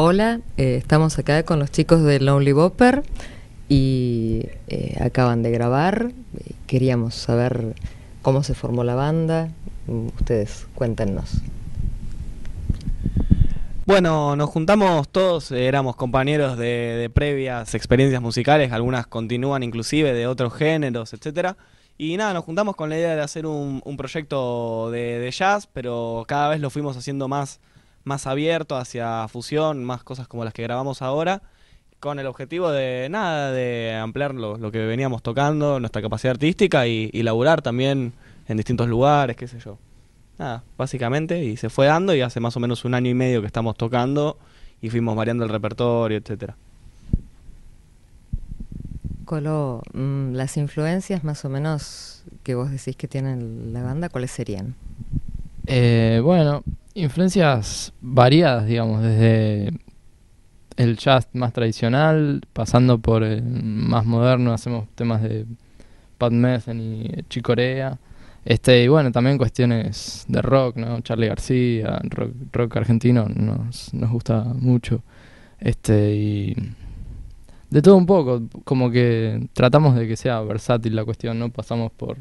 Hola, eh, estamos acá con los chicos de Lonely Bopper y eh, acaban de grabar. Queríamos saber cómo se formó la banda. Ustedes cuéntenos. Bueno, nos juntamos todos, éramos compañeros de, previas experiencias musicales, algunas continúan inclusive de otros géneros, etcétera. Y nada, nos juntamos con la idea de hacer un, proyecto de jazz, pero cada vez lo fuimos haciendo más más abierto hacia fusión, más cosas como las que grabamos ahora, con el objetivo de nada, de ampliar lo, que veníamos tocando, nuestra capacidad artística y, laburar también en distintos lugares, qué sé yo. Nada, básicamente, y se fue dando y hace más o menos un año y medio que estamos tocando y fuimos variando el repertorio, etcétera. Colo, mm, las influencias más o menos que vos decís que tienen la banda, ¿cuáles serían? Eh, bueno, influencias variadas, digamos, desde el jazz más tradicional, pasando por el más moderno, hacemos temas de Pat Metheny y Chicorea. Este, y bueno, también cuestiones de rock, ¿no? Charlie García, rock, rock argentino nos, nos, gusta mucho. Este, y de todo un poco, como que tratamos de que sea versátil la cuestión, ¿no? Pasamos por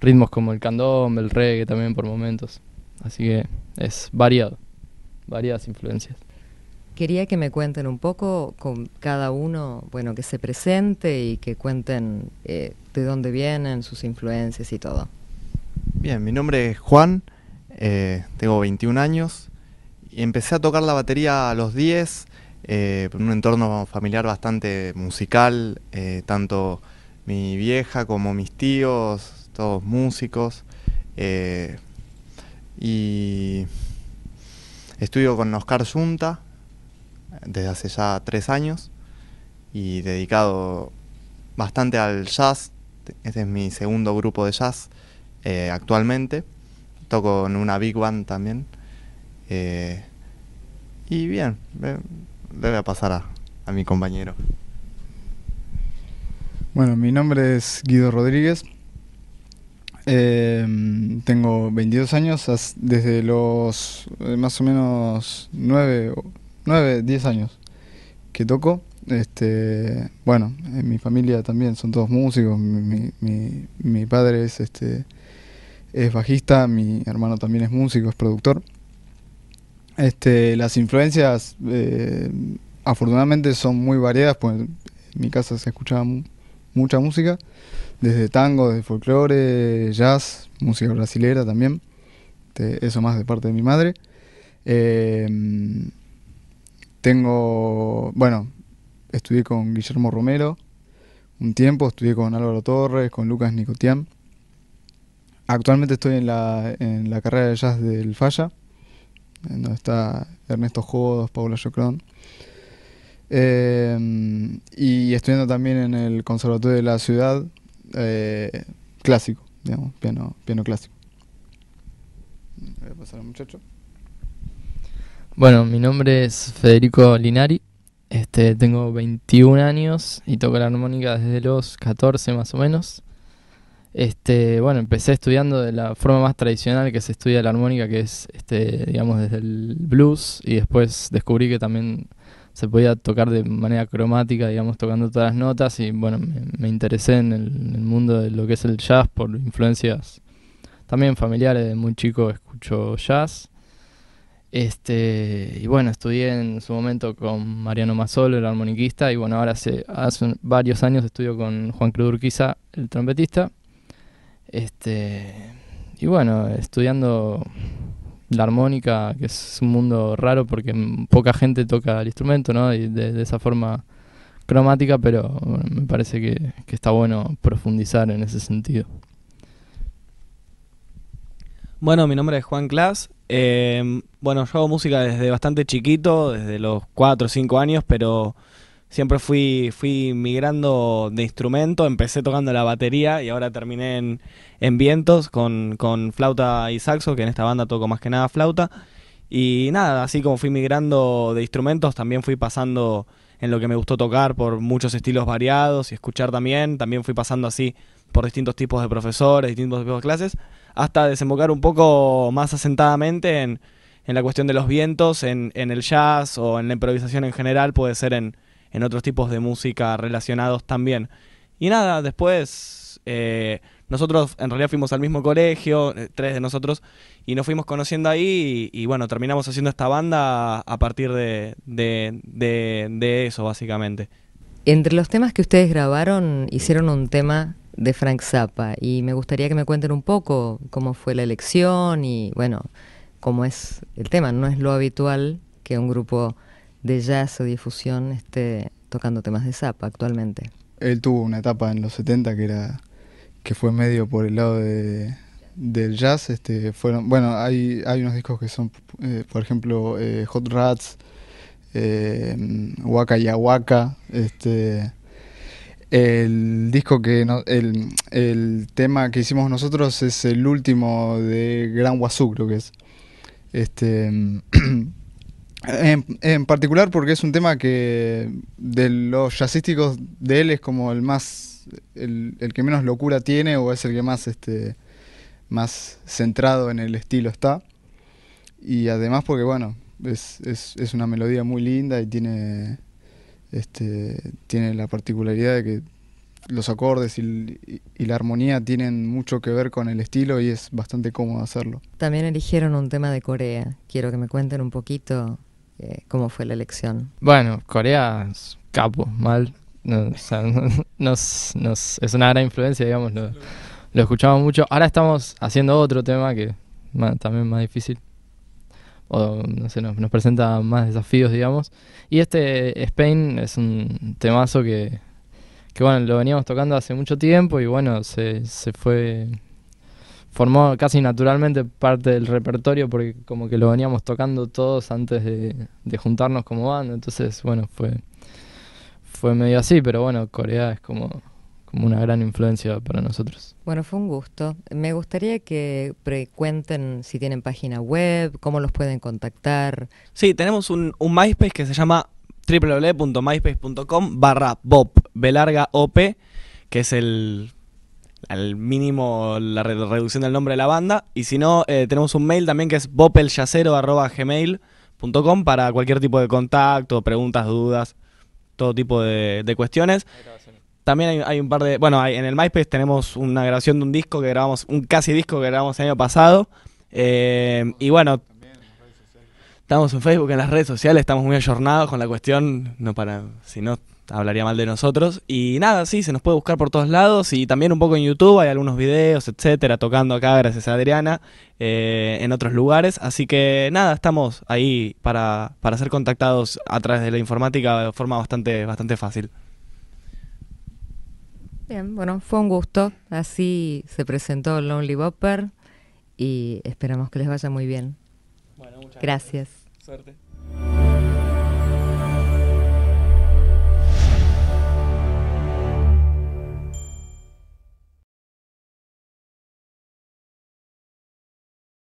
ritmos como el candombe, el reggae también por momentos. Así que es variado, variadas influencias. Quería que me cuenten un poco con cada uno, bueno, que se presente y que cuenten eh, de dónde vienen, sus influencias y todo. Bien, mi nombre es Juan, eh, tengo 21 años y empecé a tocar la batería a los 10, eh, en un entorno familiar bastante musical, tanto mi vieja como mis tíos, todos músicos. Y estudio con Oscar Junta eh, desde hace ya tres años y dedicado bastante al jazz. Este es mi segundo grupo de jazz eh, actualmente. Toco en una big band también. Eh, y bien, debe a pasar a mi compañero. Bueno, mi nombre es Guido Rodríguez, eh, tengo 22 años, desde los eh, más o menos 9, 9 10 años que toco. Este, bueno, en mi familia también son todos músicos. Mi, mi, mi padre es, este, es bajista, mi hermano también es músico, es productor. Este, las influencias, eh, afortunadamente, son muy variadas, pues en mi casa se escuchaba mucha música desde tango, desde folclore, jazz, música brasilera también, eso más de parte de mi madre. Em, tengo, bueno, estudié con Guillermo Romero un tiempo, estudié con Álvaro Torres, con Lucas Nicotián. Actualmente estoy en la, en la carrera de jazz del Falla, en donde está Ernesto Jodos, Paula Jocrón. Em, y estudiando también en el Conservatorio de la Ciudad, eh, clásico, digamos, piano, piano clásico. Voy a pasar al muchacho. Bueno, mi nombre es Federico Linari. Este, tengo 21 años y toco la armónica desde los 14 más o menos. Este, bueno, empecé estudiando de la forma más tradicional que se estudia la armónica, que es este, digamos desde el blues y después descubrí que también se podía tocar de manera cromática, digamos, tocando todas las notas y bueno, me, interesé en el, mundo de lo que es el jazz por influencias también familiares, de muy chico escucho jazz. Este, y bueno, estudié en su momento con Mariano Mazzolo, el armoniquista, y bueno, ahora hace, hace varios años estudio con Juan Cruz Urquiza, el trompetista. Este, y bueno, estudiando la armónica, que es un mundo raro porque poca gente toca el instrumento, ¿no? Y de, esa forma cromática, pero me parece que, está bueno profundizar en ese sentido. Bueno, mi nombre es Juan Clas. Eh, bueno, yo hago música desde bastante chiquito, desde los 4 o 5 años, pero siempre fui, fui migrando de instrumento, empecé tocando la batería y ahora terminé en, vientos con, flauta y saxo, que en esta banda toco más que nada flauta. Y nada, así como fui migrando de instrumentos, también fui pasando en lo que me gustó tocar por muchos estilos variados y escuchar también, también fui pasando así por distintos tipos de profesores, distintos tipos de clases, hasta desembocar un poco más asentadamente en, la cuestión de los vientos, en, en el jazz o en la improvisación en general, puede ser en, en otros tipos de música relacionados también. Y nada, después eh, nosotros en realidad fuimos al mismo colegio, eh, tres de nosotros, y nos fuimos conociendo ahí y, bueno, terminamos haciendo esta banda a partir de, de, de, de eso básicamente. Entre los temas que ustedes grabaron, hicieron un tema de Frank Zappa y me gustaría que me cuenten un poco cómo fue la elección y bueno, cómo es el tema. No es lo habitual que un grupo de jazz o difusión este, tocando temas de Zappa actualmente. Él tuvo una etapa en los 70 que era que fue medio por el lado de, del jazz. Este, fueron, bueno, hay, hay unos discos que son, eh, por ejemplo, eh, Hot Rats, Huaca eh, y Ahuaca. este, el disco que no, el, tema que hicimos nosotros es el último de Gran Wazoo, creo que es. Este En, particular porque es un tema que de los jazzísticos de él es como el más el, que menos locura tiene o es el que más este más centrado en el estilo está y además porque bueno es, es, una melodía muy linda y tiene este tiene la particularidad de que los acordes y, la armonía tienen mucho que ver con el estilo y es bastante cómodo hacerlo. También eligieron un tema de Corea. Quiero que me cuenten un poquito eh, cómo fue la elección. Bueno, Corea capo, mal. es una gran influencia, digamos, lo, escuchamos mucho. Ahora estamos haciendo otro tema que también más difícil, o no sé, nos, nos, presenta más desafíos, digamos. Y este Spain es un temazo que, que bueno, lo veníamos tocando hace mucho tiempo y bueno, se, se fue formó casi naturalmente parte del repertorio porque como que lo veníamos tocando todos antes de, juntarnos como banda, entonces bueno, fue, fue medio así, pero bueno, Corea es como, como una gran influencia para nosotros. Bueno, fue un gusto. Me gustaría que cuenten si tienen página web, cómo los pueden contactar. Sí, tenemos un, MySpace que se llama www.myspace.com barra Bob, Belarga OP, que es el al mínimo la reducción del nombre de la banda. Y si no, eh, tenemos un mail también que es bopelyacero.gmail.com para cualquier tipo de contacto, preguntas, dudas, todo tipo de, cuestiones. También hay, un par de... Bueno, hay, en el MySpace tenemos una grabación de un disco que grabamos, un casi disco que grabamos el año pasado. Eh, y bueno, estamos en Facebook, en las redes sociales, estamos muy ayornados con la cuestión, no para, si no hablaría mal de nosotros. Y nada, sí, se nos puede buscar por todos lados y también un poco en YouTube, hay algunos videos, etcétera, tocando acá, gracias a Adriana, eh, en otros lugares. Así que nada, estamos ahí para, ser contactados a través de la informática de forma bastante, bastante fácil. Bien, bueno, fue un gusto. Así se presentó Lonely Bopper y esperamos que les vaya muy bien. Bueno, muchas gracias. gracias. Suerte.